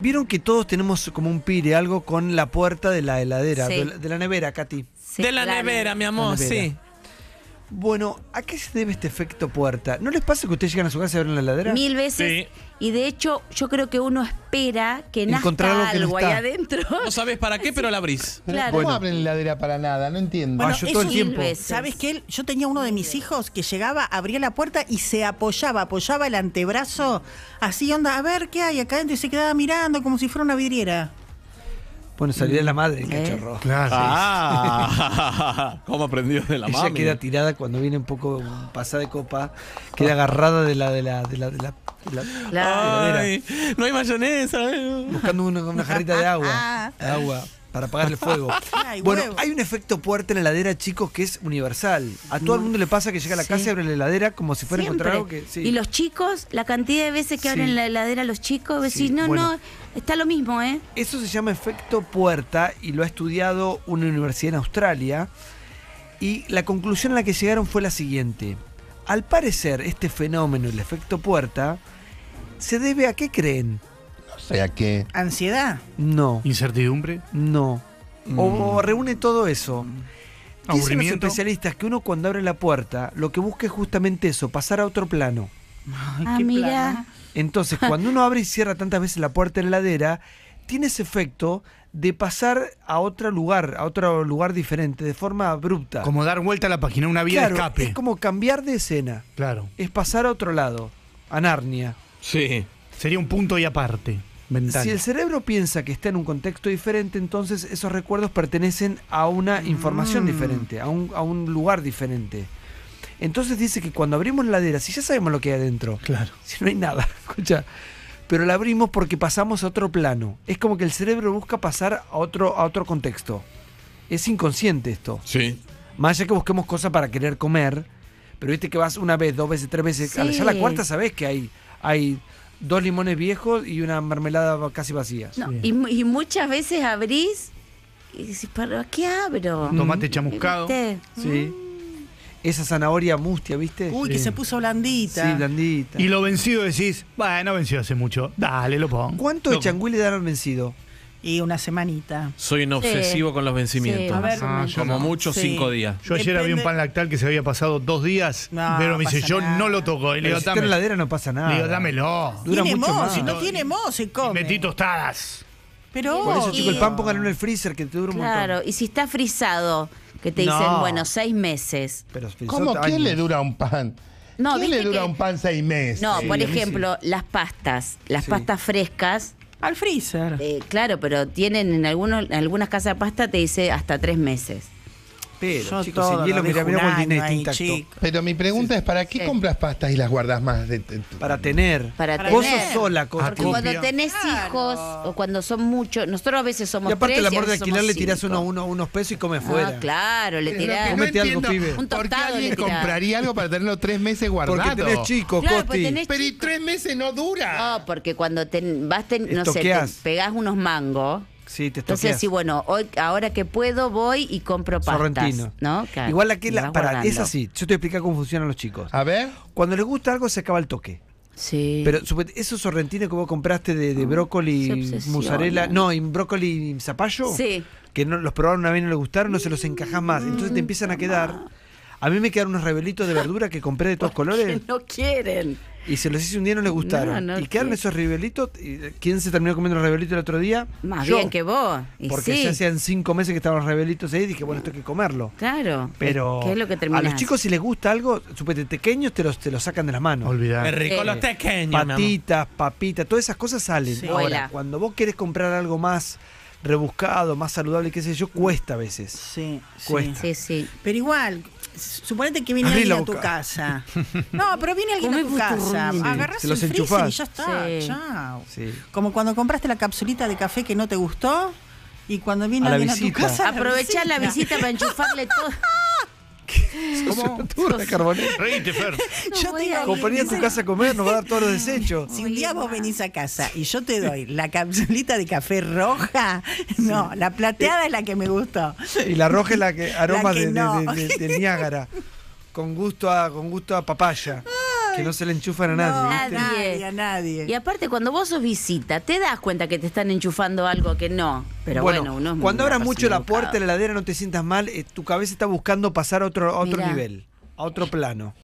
Vieron que todos tenemos como un pire, algo con la puerta de la heladera, de, la, nevera, Katy. De la nevera, mi amor, sí. Bueno, ¿a qué se debe este efecto puerta? ¿No les pasa que ustedes llegan a su casa y abren la ladera? Mil veces. Y de hecho, yo creo que uno espera que nazca algo, ahí adentro. No sabes para qué, pero la abrís. No abren la ladera para nada? No entiendo. Ah, bueno, todo el tiempo. veces. ¿Sabes qué? Yo tenía uno de mis hijos que llegaba, abría la puerta y se apoyaba, apoyaba el antebrazo, así onda, a ver qué hay acá adentro y se quedaba mirando como si fuera una vidriera. Bueno, salió de la madre el eh. cachorro. Ah, ¿Cómo aprendió de la madre? Ella queda tirada cuando viene un poco pasada de copa, queda agarrada de la de la de la, de la, no hay mayonesa. Buscando una, una jarrita de agua. Ah. agua para apagar el fuego. bueno, hay un efecto puerta en la heladera, chicos, que es universal. A todo el mundo le pasa que llega a la casa y abre la heladera como si fuera a encontrar algo que. Y los chicos, la cantidad de veces que abren la heladera los chicos, decís, no, no, está lo mismo, ¿eh? Eso se llama efecto puerta y lo ha estudiado una universidad en Australia. Y la conclusión a la que llegaron fue la siguiente. Al parecer, este fenómeno, el efecto puerta, se debe a qué creen? sea que. ¿Ansiedad? No. ¿Incertidumbre? No. Mm. O reúne todo eso. Dicen los especialistas que uno cuando abre la puerta lo que busca es justamente eso, pasar a otro plano. Ay, ah, mira. Entonces, cuando uno abre y cierra tantas veces la puerta en ladera heladera, tiene ese efecto de pasar a otro lugar, a otro lugar diferente, de forma abrupta. Como dar vuelta a la página, una vía de escape. Es como cambiar de escena. Claro. Es pasar a otro lado, a Narnia. Sí. Sería un punto y aparte. Si el cerebro piensa que está en un contexto diferente, entonces esos recuerdos pertenecen a una información mm. diferente, a un, lugar diferente. Entonces dice que cuando abrimos la ladera, si ya sabemos lo que hay adentro, claro. si no hay nada, escucha, pero la abrimos porque pasamos a otro plano. Es como que el cerebro busca pasar a otro, a otro contexto. Es inconsciente esto. Sí. Más allá que busquemos cosas para querer comer, pero viste que vas una vez, dos veces, tres veces, ya la cuarta sabes que hay, hay dos limones viejos y una mermelada casi vacía. y, muchas veces abrís y decís, ¿para qué abro? Tomate chamuscado. Sí. Mm. Esa zanahoria mustia, ¿viste? Uy, que se puso blandita. Sí, blandita. Y lo vencido decís, bueno, vencido hace mucho. Dale, lo pongo. ¿Cuánto de changuí le dan al vencido? Y una semanita. Soy un obsesivo con los vencimientos. A ver, ah, como mucho cinco días. Yo ayer había un pan lactal que se había pasado dos días, pero me dice, yo no lo toco. Y le digo, Si la no pasa nada. digo, dámelo. Dura tiene mucho si no tiene mo, se Y come. Metí tostadas. Pero Por eso, chico, el pan póngalo en el freezer que te dura un Claro, y si está frisado, que te dicen, bueno, seis meses. Pero ¿Cómo? le dura un pan? No, ¿Quién le dura un pan seis meses? No, por ejemplo, las pastas, las pastas frescas al freezer. Eh, claro, pero tienen en, algunos, en algunas casas de pasta te dice hasta tres meses pero, chicos, todo, hielo, mira, mira con dinero intacto. Pero mi pregunta es, ¿para qué compras pastas y las guardas más? para tener. Para tener. Vos sos sola, Porque ah, cuando tenés hijos, o cuando son muchos, nosotros a veces somos Y aparte, el amor de alquilar le tirás uno, uno, unos pesos y come ah, fuera. claro, le tirás. Comete algo, pibe. Un ¿Por alguien compraría algo para tenerlo tres meses guardado? Porque tenés chico, claro, pero tres meses no dura. No, porque cuando te, vas, ten, no sé, pegás unos mangos entonces, bueno, hoy, ahora que puedo, voy y compro pastas. Sorrentino. ¿no? Igual aquí, la, para, es así. Yo te voy a cómo funcionan los chicos. A ver. Cuando les gusta algo, se acaba el toque. Sí. Pero esos sorrentinos que vos compraste de, de ah, brócoli, mozzarella, no, en brócoli y zapallo, sí. que no, los probaron una vez y no les gustaron, no se los encajas más. Entonces te ah, empiezan a quedar a mí me quedaron unos rebelitos de verdura que compré de todos colores. No quieren. Y se los hice un día y no les gustaron. y quedaron esos rebelitos. Eh, ¿Quién se terminó comiendo los rebelitos el otro día? Más bien que vos. porque ya hacían cinco meses que estaban los rebelitos ahí y dije, bueno, esto hay que comerlo. Claro. Pero ¿Qué es lo que a los chicos si les gusta algo, supete pequeños te los, te los sacan de las manos. Olvidar. rico los pequeños. Patitas, papitas, todas esas cosas salen. Ahora, cuando vos querés comprar algo más rebuscado, más saludable, qué sé yo, cuesta a veces. Sí, cuesta. sí, sí. Pero igual, suponete que viene alguien a tu casa. No, pero viene alguien a tu casa. Agarras el freezer y ya está, chao. Sí. Como cuando compraste la capsulita de café que no te gustó y cuando viene alguien a tu casa. Aprovechás la visita para enchufarle todo. ¿Cómo? de Reíte, Fer. yo te acompañé a tu casa a comer, nos va a dar todo los desechos. Si un día vos venís a casa y yo te doy la capsulita de café roja, no, la plateada eh. es la que me gustó. Y la roja es la que aroma de, Niágara. Con gusto a, con gusto a papaya. Que no se le enchufan a nadie. a nadie, Y aparte, cuando vos sos visita, te das cuenta que te están enchufando algo que no. Pero bueno, uno cuando abras mucho la puerta la heladera, no te sientas mal, eh, tu cabeza está buscando pasar a otro, otro nivel, a otro plano.